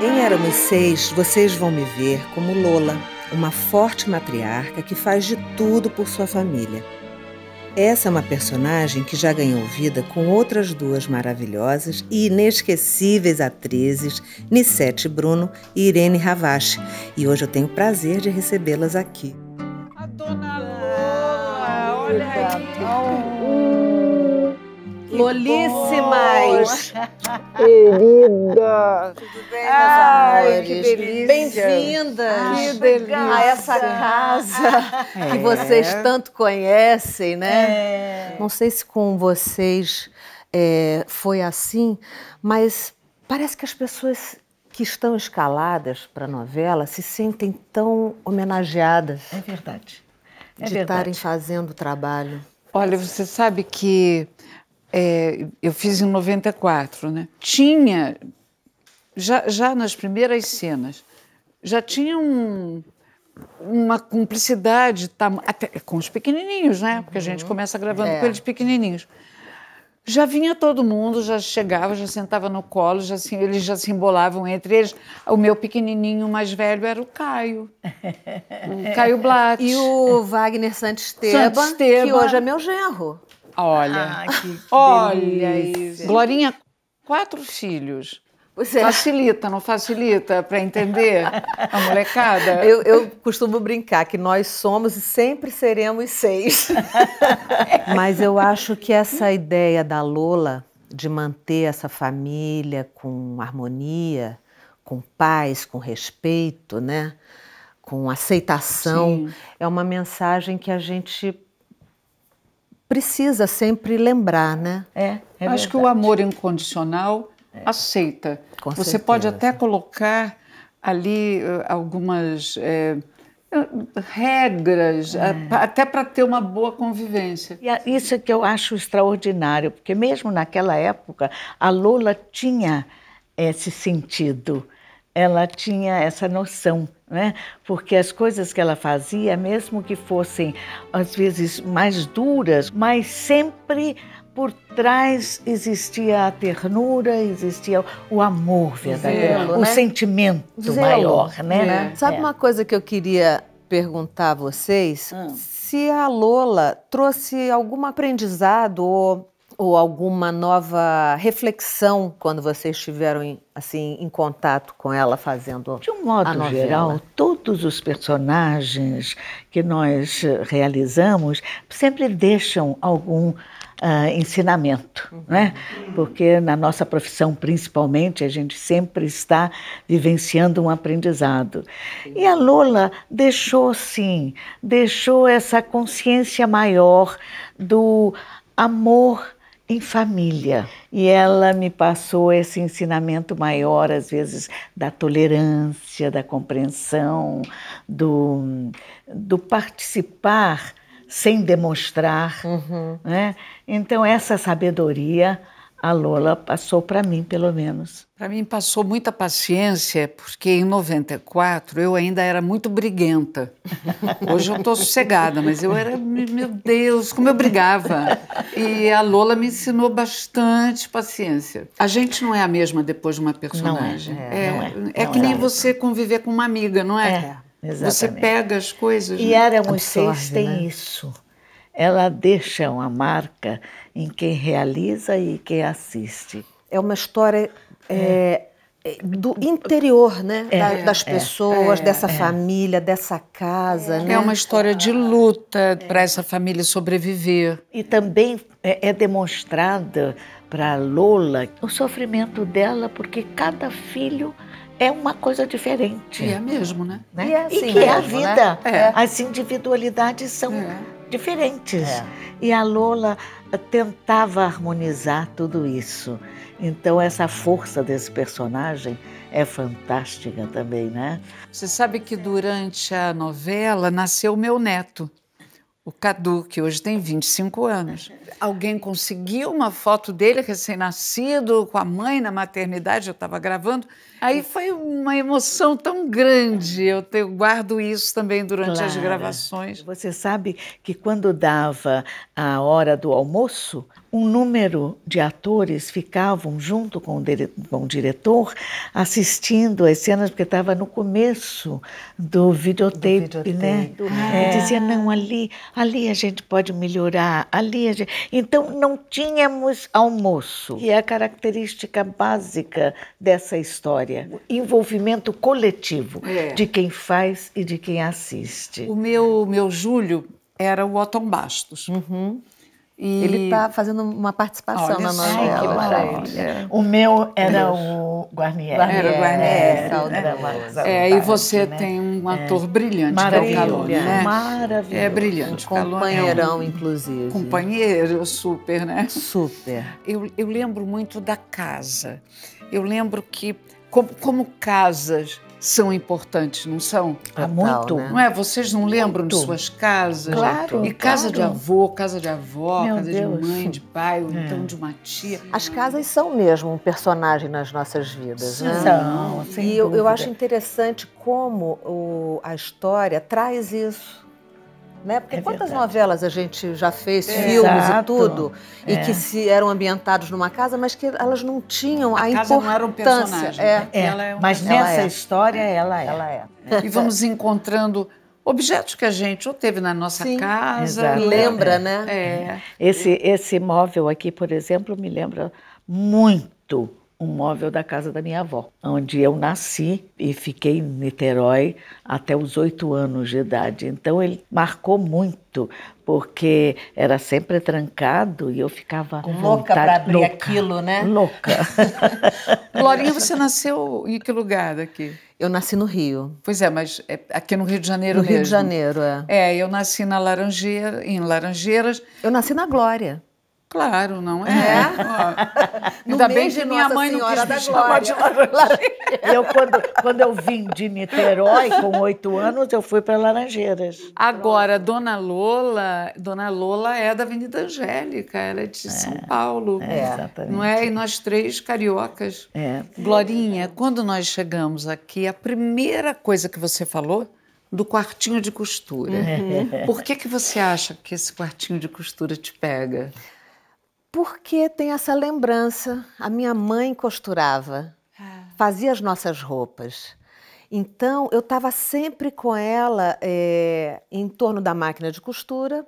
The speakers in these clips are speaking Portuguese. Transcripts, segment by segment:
Em Éramos Seis, vocês vão me ver como Lola, uma forte matriarca que faz de tudo por sua família. Essa é uma personagem que já ganhou vida com outras duas maravilhosas e inesquecíveis atrizes, Nissete Bruno e Irene Ravache, e hoje eu tenho o prazer de recebê-las aqui. A dona Lola, olha aí. Que Lolíssimas! Querida! Tudo bem, Ai, que delícia! Bem-vindas! Ah, A essa casa é. que vocês é. tanto conhecem, né? É. Não sei se com vocês é, foi assim, mas parece que as pessoas que estão escaladas para a novela se sentem tão homenageadas. É verdade. É de estarem fazendo o trabalho. Olha, você sabe que é, eu fiz em 94, né? Tinha, já, já nas primeiras cenas, já tinha um, uma cumplicidade até, com os pequenininhos, né? Porque a gente uhum. começa gravando é. com eles pequenininhos. Já vinha todo mundo, já chegava, já sentava no colo, já assim, eles já se embolavam entre eles. O meu pequenininho mais velho era o Caio, o Caio Blatt. E o Wagner Santos Santisteba. que hoje é meu genro. Olha, ah, que olha isso. Glorinha, quatro filhos. Você... É. Facilita, não facilita para entender a molecada? Eu, eu, costumo brincar que nós somos e sempre seremos seis. Mas eu acho que essa ideia da Lola de manter essa família com harmonia, com paz, com respeito, né? com aceitação, Sim. é uma mensagem que a gente precisa sempre lembrar, né? É. é Acho que o amor incondicional é. aceita. Com Você certeza. pode até colocar ali eh, algumas é, regras, é. até para ter uma boa convivência. E isso é que eu acho extraordinário, porque mesmo naquela época a Lola tinha esse sentido ela tinha essa noção, né? Porque as coisas que ela fazia, mesmo que fossem às vezes mais duras, mas sempre por trás existia a ternura, existia o amor verdadeiro, Zelo, o né? sentimento Zelo, maior, né? É. Sabe é. uma coisa que eu queria perguntar a vocês? Hum. Se a Lola trouxe algum aprendizado ou ou alguma nova reflexão quando vocês estiveram em, assim em contato com ela fazendo de um modo geral todos os personagens que nós eh, realizamos sempre deixam algum Uh, ensinamento, uhum. né? Porque na nossa profissão, principalmente, a gente sempre está vivenciando um aprendizado. Sim. E a Lola deixou, sim, deixou essa consciência maior do amor em família. E ela me passou esse ensinamento maior, às vezes, da tolerância, da compreensão, do, do participar sem demonstrar. Uhum. Né? Então, essa sabedoria a Lola passou para mim, pelo menos. Para mim passou muita paciência, porque em 94 eu ainda era muito briguenta. Hoje eu estou sossegada, mas eu era, meu Deus, como eu brigava. E a Lola me ensinou bastante paciência. A gente não é a mesma depois de uma personagem. Não é, é, é, não é, é, é que nem é. você conviver com uma amiga, não é? É, exatamente. Você pega as coisas. E era Éramos Absorve, né? tem né? isso. Ela deixa uma marca em quem realiza e quem assiste. É uma história é, é do interior, né? É, das é, pessoas, é, dessa é. família, dessa casa. Né? É uma história de luta para essa família sobreviver. E também é demonstrada para Lola o sofrimento dela, porque cada filho é uma coisa diferente. E é mesmo, né? né? E, é assim e que mesmo, é a vida. Né? É. As individualidades são é. diferentes. E a Lola tentava harmonizar tudo isso. Então essa força desse personagem é fantástica também, né? Você sabe que durante a novela nasceu meu neto o Cadu, que hoje tem 25 anos. Alguém conseguiu uma foto dele recém-nascido, com a mãe na maternidade, eu estava gravando. Aí foi uma emoção tão grande. Eu, te, eu guardo isso também durante as gravações. Você sabe que quando dava a hora do almoço, um número de atores ficavam junto com o, com o diretor assistindo as cenas, porque estava no começo do videotape, do né? videotape. né? é. Dizia, não, ali, ali a gente pode melhorar, ali a gente... Então, não tínhamos almoço. E é a característica básica dessa história, envolvimento coletivo é. de quem faz e de quem assiste. O meu, meu Júlio era o Otton Bastos. Uhum. E... Ele está fazendo uma participação Olha na novela. Que maravilha. O meu era o Guarnieri. É, é, é, era o Guarnieri. Era, é, e você né? tem um ator é. brilhante, o Calone. Né? Maravilhoso. É brilhante. Um companheirão, um... inclusive. Companheiro, super, né? Super. Eu, eu lembro muito da casa. Eu lembro que, como, como casas são importantes, não são? Há ah, muito. Né? Não é? Vocês não lembram muito. de suas casas? Claro. E casa de avô, casa de avó, Meu casa Deus. de mãe, de pai, ou é. então de uma tia. As casas são mesmo um personagem nas nossas vidas, né? Sim. né? São, E eu, eu, acho interessante como o, a história traz isso. Né? Porque é quantas verdade. novelas a gente já fez, é. filmes Exato. e tudo, é. e que se eram ambientados numa casa, mas que elas não tinham a, a casa importância. Não era um personagem, é. Né? É. Um mas personagem. nessa história ela é. Ela é. é. E vamos encontrando objetos que a gente ou teve na nossa Sim, casa, exatamente. lembra, é. né? É. Esse esse móvel aqui, por exemplo, me lembra muito um móvel da casa da minha avó, onde eu nasci e fiquei em Niterói até os oito anos de idade. Então ele marcou muito, porque era sempre trancado e eu ficava com louca para abrir louca, aquilo, né? Louca. Glorinha, você nasceu em que lugar daqui? Eu nasci no Rio. Pois é, mas é aqui no Rio de Janeiro no mesmo. Rio de Janeiro, é. É, eu nasci na Laranjeira, em Laranjeiras. Eu nasci na Glória. Claro, não é. é. Ó, ainda bem que minha mãe não quis me chamar de Laranjeiras. Eu, quando, quando eu vim de Niterói, com oito anos, eu fui para Laranjeiras. Agora, Pronto. Dona Lola, Dona Lola é da Avenida Angélica, ela é de é. São Paulo. É, é, exatamente. Não é? E nós três cariocas. É. Glorinha, quando nós chegamos aqui, a primeira coisa que você falou do quartinho de costura. Uhum. Por que, que você acha que esse quartinho de costura te pega? porque tem essa lembrança. A minha mãe costurava, ah. fazia as nossas roupas. Então, eu estava sempre com ela é, em torno da máquina de costura,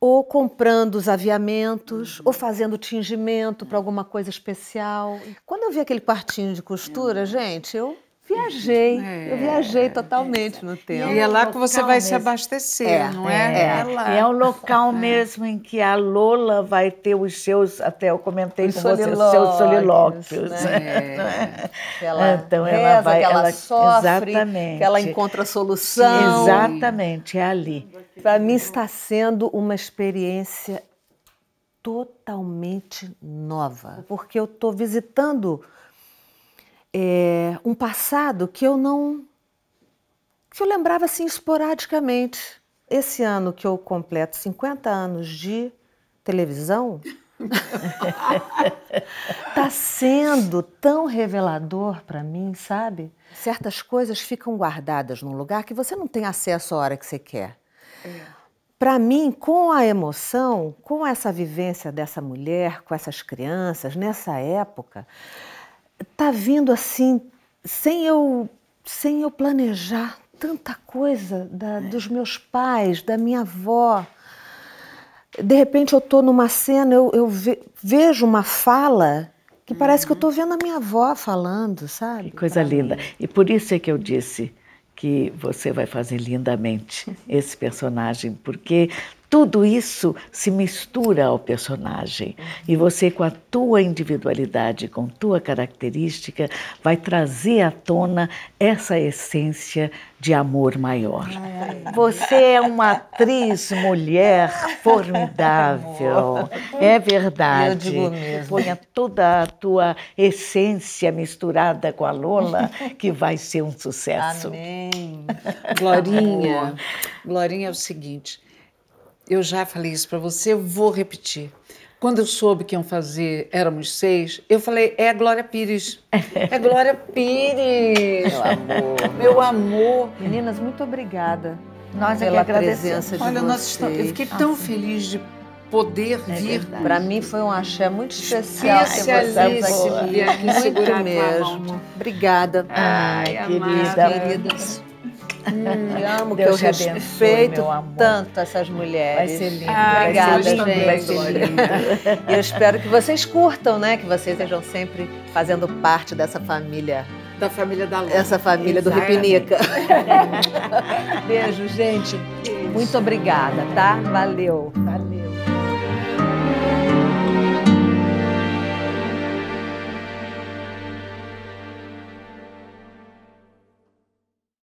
ou comprando os aviamentos, uhum. ou fazendo tingimento para alguma coisa especial. Quando eu vi aquele quartinho de costura, gente, eu Viajei, é, eu viajei totalmente é, no tempo. E é lá que é você vai mesmo. se abastecer, é, não é é? é? é, lá. é um local mesmo em que a Lola vai ter os seus, até eu comentei os com você, os seus solilóquios. Né? né? Ela então reza, ela vai, ela, ela sofre, exatamente, que ela encontra solução. Exatamente, é ali. Para mim está sendo uma experiência totalmente nova, porque eu estou visitando é, um passado que eu não. que eu lembrava assim esporadicamente. Esse ano que eu completo 50 anos de televisão. tá sendo tão revelador para mim, sabe? Certas coisas ficam guardadas num lugar que você não tem acesso à hora que você quer. É. para mim, com a emoção, com essa vivência dessa mulher, com essas crianças, nessa época, tá vindo assim, sem eu, sem eu planejar tanta coisa da, é. dos meus pais, da minha avó. De repente eu tô numa cena, eu, eu ve, vejo uma fala que parece uhum. que eu tô uhum. vendo a minha avó falando, sabe? Que coisa linda. Mim. E por isso é que eu disse que você vai fazer lindamente esse personagem, porque tudo isso se mistura ao personagem e você com a tua individualidade, com tua característica, vai trazer à tona essa essência de amor maior. Você é uma atriz mulher formidável. É verdade. Eu digo mesmo. Ponha toda a tua essência misturada com a Lola que vai ser um sucesso. Amém. Glorinha, Glorinha é o seguinte, eu já falei isso para você, eu vou repetir. Quando eu soube que iam fazer Éramos Seis, eu falei, é a Glória Pires. É Glória Pires! Meu amor. Meu amor. Meninas, muito obrigada. Nós Pela é que presença de Olha, vocês. Estamos, eu fiquei ah, tão assim. feliz de poder é vir. Para mim foi um axé muito especial ter vocês aqui. Muito mesmo. Obrigada. Ai, querida. Queridas. Hum, amo Deus que eu abençoe, feito tanto essas mulheres. Ah, vai ser lindo. Ah, obrigada, ser gente. Vai ser lindo. eu espero que vocês curtam, né? Que vocês estejam sempre fazendo parte dessa família. Da família da Lua. Essa família Exatamente. do Ripinica. Beijo, gente. Beijo. Muito obrigada, tá? Valeu. Valeu.